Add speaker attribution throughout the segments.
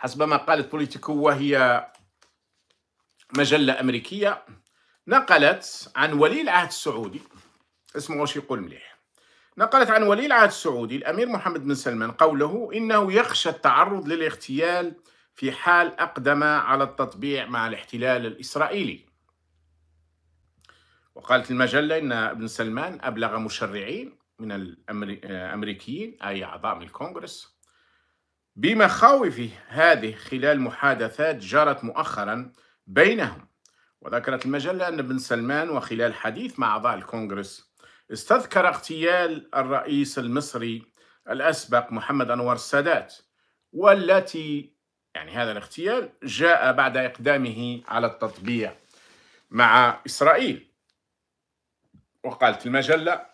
Speaker 1: حسب ما قالت بوليتيكو وهي مجلة أمريكية نقلت عن ولي العهد السعودي اسمه واش يقول مليح نقلت عن ولي العهد السعودي الأمير محمد بن سلمان قوله إنه يخشى التعرض للاغتيال في حال أقدم على التطبيع مع الاحتلال الإسرائيلي وقالت المجلة إن ابن سلمان أبلغ مشرعين من الأمريكيين آه، أي أعضاء من الكونغرس بمخاوف هذه خلال محادثات جرت مؤخرا بينهم وذكرت المجلة أن بن سلمان وخلال حديث مع أعضاء الكونغرس استذكر اغتيال الرئيس المصري الأسبق محمد أنور السادات والتي يعني هذا الاغتيال جاء بعد إقدامه على التطبيع مع إسرائيل وقالت المجلة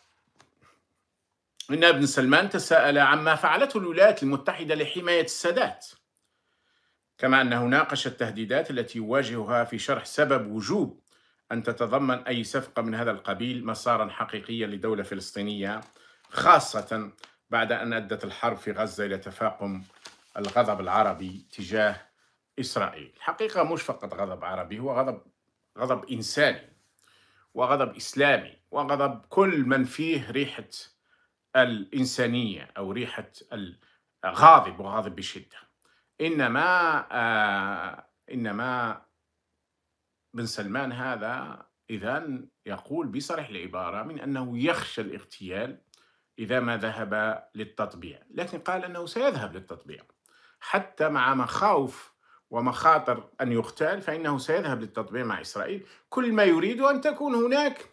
Speaker 1: إن ابن سلمان تساءل عما فعلته الولايات المتحدة لحماية السادات كما أنه ناقش التهديدات التي يواجهها في شرح سبب وجوب أن تتضمن أي صفقة من هذا القبيل مسارا حقيقيا لدولة فلسطينية خاصة بعد أن أدت الحرب في غزة إلى تفاقم الغضب العربي تجاه إسرائيل الحقيقة مش فقط غضب عربي هو غضب غضب إنساني وغضب إسلامي وغضب كل من فيه ريحة الإنسانية أو ريحة غاضب وغاضب بشدة إنما آه، إنما بن سلمان هذا إذا يقول بصريح العبارة من أنه يخشى الاغتيال إذا ما ذهب للتطبيع لكن قال أنه سيذهب للتطبيع حتى مع مخاوف ومخاطر أن يغتال فإنه سيذهب للتطبيع مع إسرائيل كل ما يريد أن تكون هناك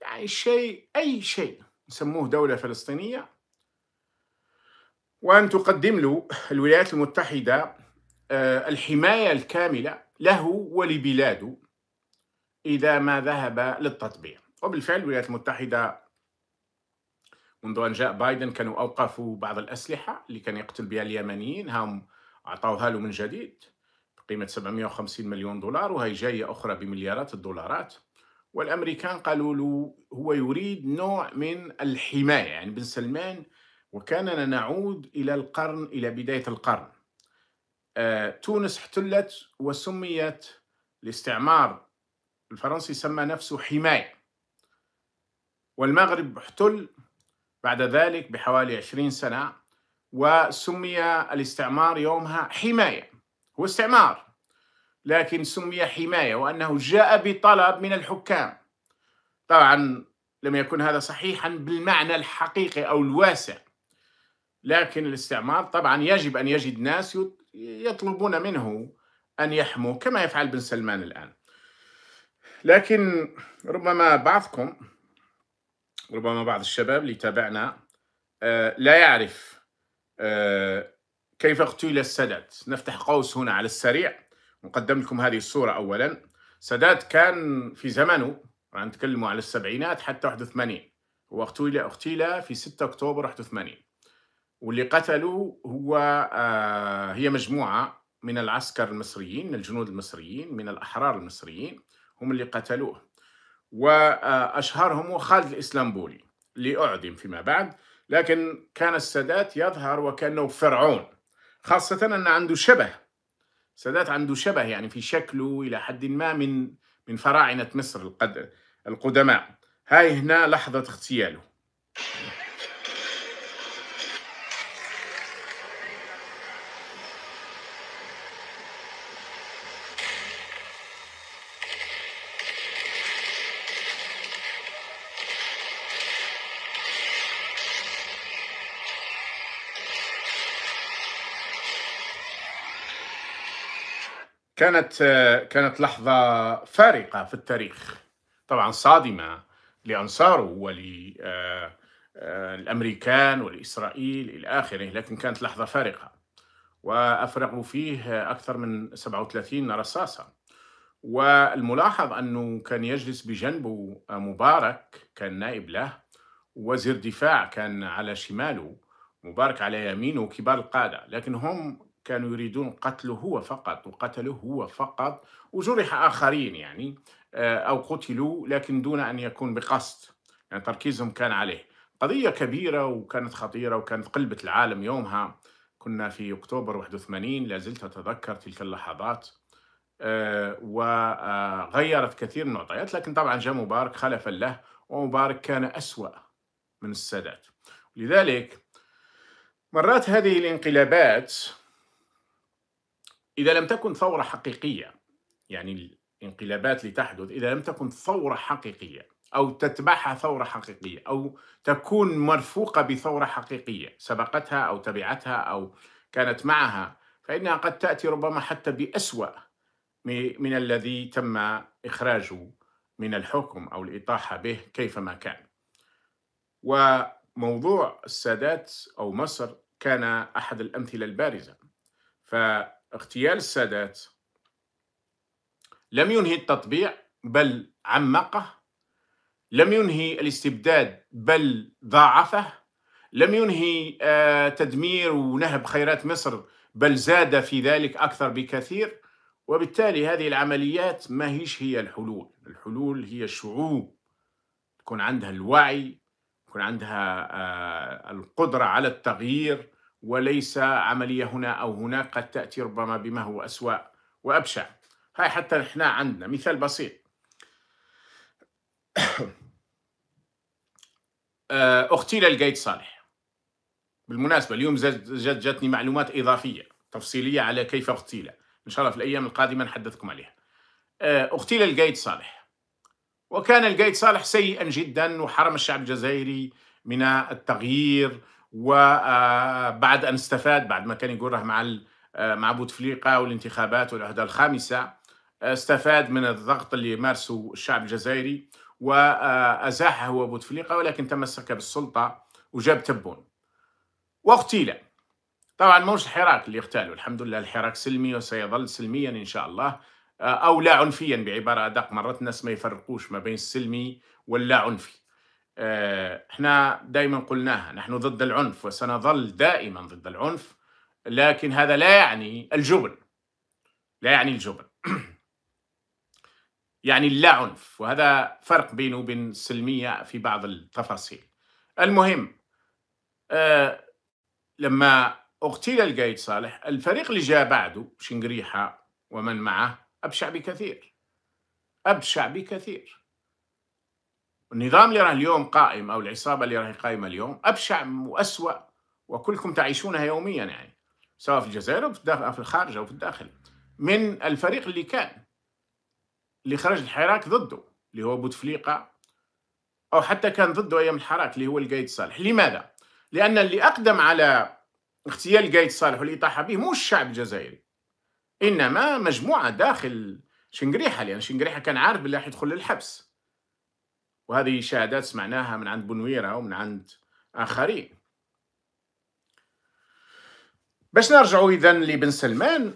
Speaker 1: يعني شيء أي شيء نسموه دولة فلسطينية وأن تقدم له الولايات المتحدة آه، الحماية الكاملة له ولبلاده إذا ما ذهب للتطبيع وبالفعل الولايات المتحدة منذ أن جاء بايدن كانوا أوقفوا بعض الأسلحة اللي كان يقتل بها اليمنيين هم أعطوها له من جديد بقيمة 750 مليون دولار وهي جاية أخرى بمليارات الدولارات والامريكان قالوا له هو يريد نوع من الحمايه يعني بن سلمان وكاننا نعود الى القرن الى بدايه القرن آه، تونس احتلت وسميت الاستعمار الفرنسي سمى نفسه حمايه والمغرب احتل بعد ذلك بحوالي 20 سنه وسمي الاستعمار يومها حمايه هو استعمار لكن سمي حماية وأنه جاء بطلب من الحكام طبعا لم يكن هذا صحيحا بالمعنى الحقيقي أو الواسع لكن الاستعمار طبعا يجب أن يجد ناس يطلبون منه أن يحموا كما يفعل بن سلمان الآن لكن ربما بعضكم ربما بعض الشباب اللي تابعنا آه، لا يعرف آه، كيف اغتيل السادات نفتح قوس هنا على السريع نقدم لكم هذه الصورة أولا سادات كان في زمنه نتكلموا على السبعينات حتى 81 هو اغتيل اغتيل في 6 أكتوبر 81 واللي قتلوا هو آه هي مجموعة من العسكر المصريين من الجنود المصريين من الأحرار المصريين هم اللي قتلوه وأشهرهم آه، هو خالد الإسلامبولي اللي أعدم فيما بعد لكن كان السادات يظهر وكأنه فرعون خاصة أن عنده شبه السادات عنده شبه يعني في شكله إلى حد ما من من فراعنة مصر القدماء هاي هنا لحظة اغتياله كانت كانت لحظة فارقة في التاريخ طبعا صادمة لأنصاره وللأمريكان والإسرائيل إلى آخره لكن كانت لحظة فارقة وأفرغوا فيه أكثر من 37 رصاصة والملاحظ أنه كان يجلس بجنبه مبارك كان نائب له وزير دفاع كان على شماله مبارك على يمينه كبار القادة لكن هم كانوا يريدون قتله هو فقط وقتله هو فقط وجرح آخرين يعني آه، أو قتلوا لكن دون أن يكون بقصد يعني تركيزهم كان عليه قضية كبيرة وكانت خطيرة وكانت قلبت العالم يومها كنا في أكتوبر 81 لازلت أتذكر تلك اللحظات آه، وغيرت كثير من المعطيات لكن طبعا جاء مبارك خلفا له ومبارك كان أسوأ من السادات لذلك مرات هذه الانقلابات إذا لم تكن ثورة حقيقية يعني الانقلابات لتحدث إذا لم تكن ثورة حقيقية أو تتبعها ثورة حقيقية أو تكون مرفوقة بثورة حقيقية سبقتها أو تبعتها أو كانت معها فإنها قد تأتي ربما حتى بأسوأ من الذي تم إخراجه من الحكم أو الإطاحة به كيفما كان وموضوع السادات أو مصر كان أحد الأمثلة البارزة ف اغتيال السادات لم ينهي التطبيع بل عمقه لم ينهي الاستبداد بل ضاعفه لم ينهي آه، تدمير ونهب خيرات مصر بل زاد في ذلك أكثر بكثير وبالتالي هذه العمليات ما هيش هي الحلول الحلول هي الشعوب تكون عندها الوعي يكون عندها آه، القدرة على التغيير وليس عملية هنا أو هناك قد تأتي ربما بما هو أسوأ وأبشع هاي حتى نحن عندنا مثال بسيط آه، أختي للقيد صالح بالمناسبة اليوم جد جتني معلومات إضافية تفصيلية على كيف اغتيل إن شاء الله في الأيام القادمة نحدثكم عليها اغتيل آه، القيد صالح وكان القيد صالح سيئا جدا وحرم الشعب الجزائري من التغيير وبعد آه، ان استفاد بعد ما كان يجره مع آه، مع بوتفليقه والانتخابات والعهده الخامسه آه، استفاد من الضغط اللي مارسه الشعب الجزائري وازاحه هو بوتفليقه ولكن تمسك بالسلطه وجاب تبون واغتيل طبعا موش الحراك اللي اغتالوا الحمد لله الحراك سلمي وسيظل سلميا ان شاء الله او لا عنفيا بعباره ادق مرات الناس ما يفرقوش ما بين السلمي واللا عنفي آه، احنا دائما قلناها نحن ضد العنف وسنظل دائما ضد العنف لكن هذا لا يعني الجبن لا يعني الجبن يعني لا عنف وهذا فرق بينه وبين السلمية في بعض التفاصيل المهم آه لما اغتيل القايد صالح الفريق اللي جاء بعده شنقريحة ومن معه أبشع بكثير أبشع بكثير النظام اللي راه اليوم قائم او العصابه اللي راهي قائمه اليوم ابشع واسوا وكلكم تعيشونها يوميا يعني سواء في الجزائر او في الخارج او في الداخل من الفريق اللي كان اللي خرج الحراك ضده اللي هو بوتفليقه او حتى كان ضده ايام الحراك اللي هو القايد صالح لماذا لان اللي اقدم على اغتيال القايد صالح والاطاحه به مو الشعب الجزائري انما مجموعه داخل شنقريحه لان يعني شنقريحه كان عارف بالله يدخل للحبس وهذه شهادات سمعناها من عند بنويرة ومن عند آخرين باش نرجعوا إذا لبن سلمان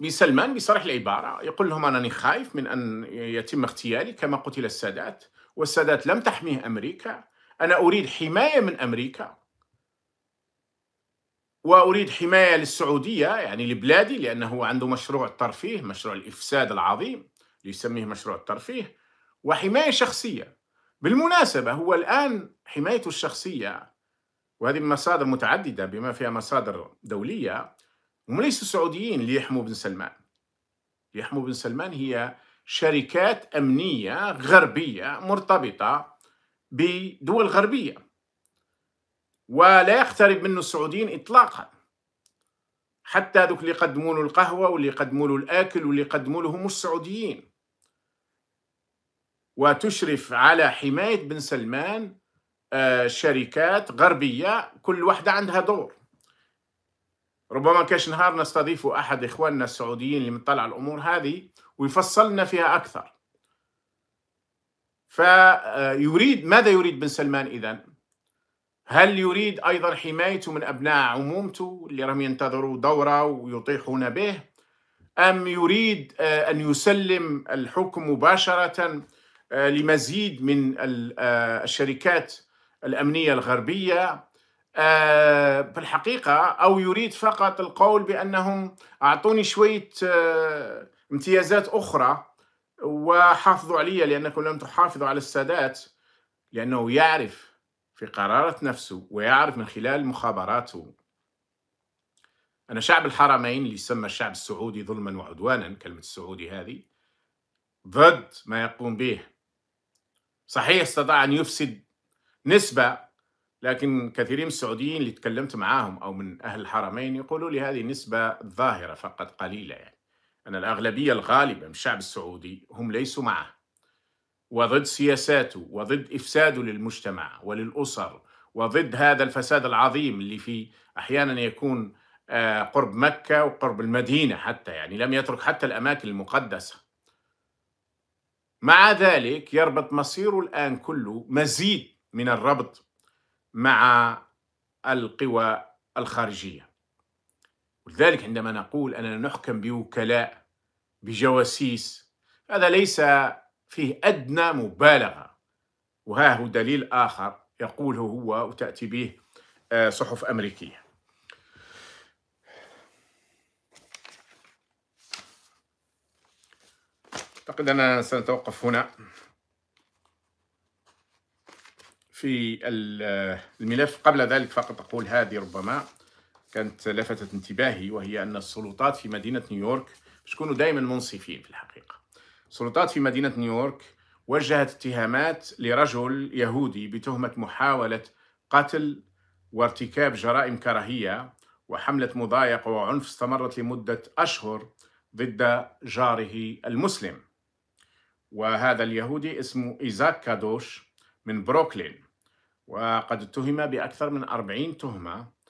Speaker 1: بن سلمان بصريح العبارة يقول لهم أنني خايف من أن يتم اغتيالي كما قتل السادات والسادات لم تحميه أمريكا أنا أريد حماية من أمريكا وأريد حماية للسعودية يعني لبلادي لأنه عنده مشروع الترفيه مشروع الإفساد العظيم يسميه مشروع الترفيه وحماية شخصية بالمناسبة هو الآن حمايته الشخصية وهذه مصادر متعددة بما فيها مصادر دولية هم ليسوا سعوديين اللي يحموا بن سلمان يحموا بن سلمان هي شركات أمنية غربية مرتبطة بدول غربية ولا يقترب منه السعوديين إطلاقا حتى ذوك اللي يقدمون القهوة واللي يقدمون الأكل واللي يقدموا هم السعوديين وتشرف على حماية بن سلمان آه، شركات غربية كل واحدة عندها دور ربما كاش نهار نستضيف أحد إخواننا السعوديين اللي مطلع الأمور هذه ويفصلنا فيها أكثر فيريد آه، ماذا يريد بن سلمان إذا؟ هل يريد أيضا حمايته من أبناء عمومته اللي راهم ينتظروا دورة ويطيحون به؟ أم يريد آه، أن يسلم الحكم مباشرة آه، لمزيد من آه، الشركات الامنيه الغربيه آه، في الحقيقه او يريد فقط القول بانهم اعطوني شويه امتيازات اخرى وحافظوا علي لانكم لم تحافظوا على السادات لانه يعرف في قرارة نفسه ويعرف من خلال مخابراته أن شعب الحرمين اللي يسمى الشعب السعودي ظلما وعدوانا كلمة السعودي هذه ضد ما يقوم به صحيح استطاع أن يفسد نسبة لكن كثيرين من السعوديين اللي تكلمت معاهم أو من أهل الحرمين يقولوا لي هذه نسبة ظاهرة فقط قليلة يعني أن الأغلبية الغالبة من الشعب السعودي هم ليسوا معه وضد سياساته وضد إفساده للمجتمع وللأسر وضد هذا الفساد العظيم اللي في أحيانا يكون آه، قرب مكة وقرب المدينة حتى يعني لم يترك حتى الأماكن المقدسة مع ذلك يربط مصيره الآن كله مزيد من الربط مع القوى الخارجية ولذلك عندما نقول أننا نحكم بوكلاء بجواسيس هذا ليس فيه أدنى مبالغة وها هو دليل آخر يقوله هو وتأتي به آه، صحف أمريكية أعتقد أننا سنتوقف هنا في الملف قبل ذلك فقط أقول هذه ربما كانت لفتت انتباهي وهي أن السلطات في مدينة نيويورك باش يكونوا دائما منصفين في الحقيقة السلطات في مدينة نيويورك وجهت اتهامات لرجل يهودي بتهمة محاولة قتل وارتكاب جرائم كراهية وحملة مضايقة وعنف استمرت لمدة أشهر ضد جاره المسلم وهذا اليهودي اسمه إيزاك كادوش من بروكلين وقد اتهم بأكثر من 40 تهمة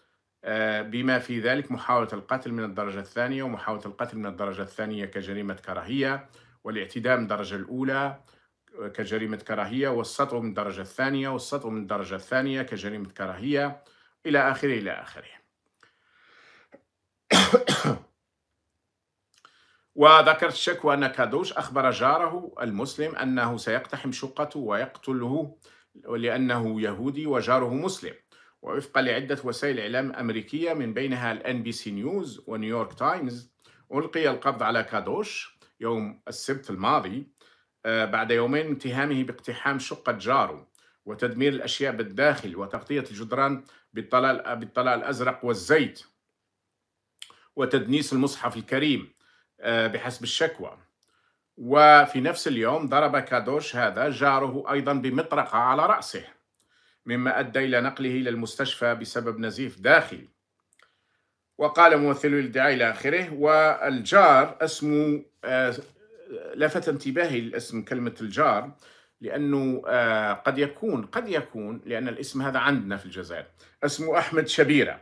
Speaker 1: آه، بما في ذلك محاولة القتل من الدرجة الثانية ومحاولة القتل من الدرجة الثانية كجريمة كراهية والاعتداء من الدرجة الأولى آه، كجريمة كراهية والسطو من الدرجة الثانية والسطو من الدرجة الثانية كجريمة كراهية إلى آخره إلى آخره وذكرت الشكوى أن كادوش أخبر جاره المسلم أنه سيقتحم شقته ويقتله لأنه يهودي وجاره مسلم ووفقا لعدة وسائل إعلام أمريكية من بينها الان بي سي نيوز ونيويورك تايمز ألقي القبض على كادوش يوم السبت الماضي آه، بعد يومين من اتهامه باقتحام شقة جاره وتدمير الأشياء بالداخل وتغطية الجدران بالطلاء الأزرق والزيت وتدنيس المصحف الكريم آه، بحسب الشكوى وفي نفس اليوم ضرب كادوش هذا جاره أيضا بمطرقة على رأسه مما أدى إلى نقله إلى المستشفى بسبب نزيف داخلي وقال ممثل الادعاء إلى آخره والجار اسمه آه، لفت انتباهي لاسم كلمة الجار لأنه آه، قد يكون قد يكون لأن الاسم هذا عندنا في الجزائر اسمه أحمد شبيرة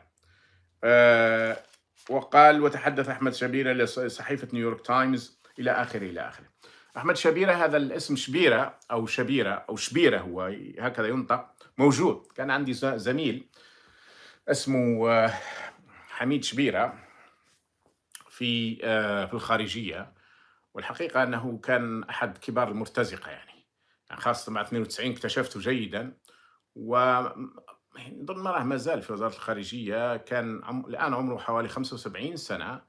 Speaker 1: وقال وتحدث أحمد شبيرة لصحيفة نيويورك تايمز إلى آخره إلى آخره أحمد شبيرة هذا الاسم شبيرة أو شبيرة أو شبيرة هو هكذا ينطق موجود كان عندي زميل اسمه آه، حميد شبيرة في آه، في الخارجية والحقيقة أنه كان أحد كبار المرتزقة يعني, يعني خاصة مع 92 اكتشفته جيدا و نظن راه مازال في وزاره الخارجيه كان عم... الان عمره حوالي 75 سنه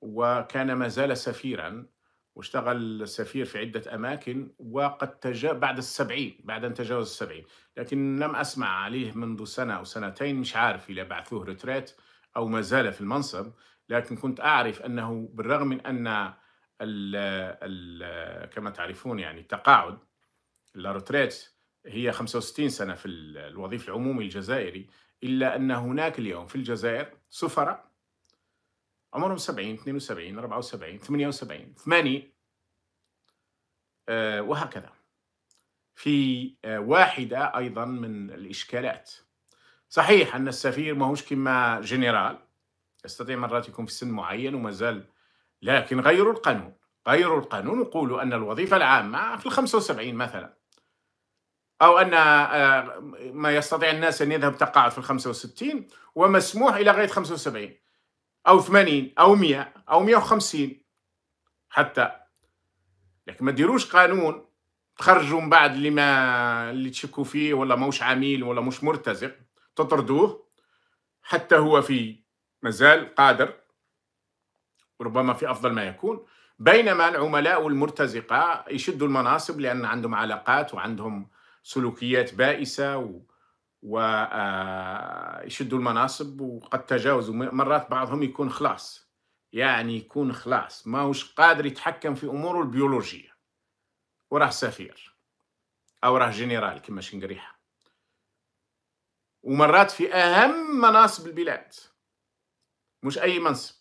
Speaker 1: وكان ما زال سفيرا واشتغل سفير في عدة أماكن وقد تجا بعد السبعين بعد أن تجاوز السبعين لكن لم أسمع عليه منذ سنة أو سنتين مش عارف إذا بعثوه ريتريت أو ما زال في المنصب لكن كنت أعرف أنه بالرغم من أن الـ الـ كما تعرفون يعني التقاعد الريتريت هي 65 سنة في الوظيفة العمومي الجزائري إلا أن هناك اليوم في الجزائر سفراء عمرهم 70 72 74 78 80 وهكذا في آه، واحدة أيضا من الإشكالات صحيح أن السفير ماهوش كما جنرال يستطيع مرات يكون في سن معين ومازال لكن غيروا القانون غيروا القانون وقولوا أن الوظيفة العامة في ال 75 مثلا أو أن آه، ما يستطيع الناس أن يذهب تقاعد في ال 65 ومسموح إلى غاية 75 أو 80 أو 100 أو 150 حتى لكن ما ديروش قانون تخرجوا من بعد اللي ما اللي تشكوا فيه ولا موش عميل ولا مش مرتزق تطردوه حتى هو في مازال قادر ربما في افضل ما يكون بينما العملاء والمرتزقه يشدوا المناصب لان عندهم علاقات وعندهم سلوكيات بائسه و ويشدوا آه، المناصب وقد تجاوزوا مرات بعضهم يكون خلاص يعني يكون خلاص ماهوش قادر يتحكم في اموره البيولوجيه وراه سفير او راه جنرال كما شنقريحه ومرات في اهم مناصب البلاد مش اي منصب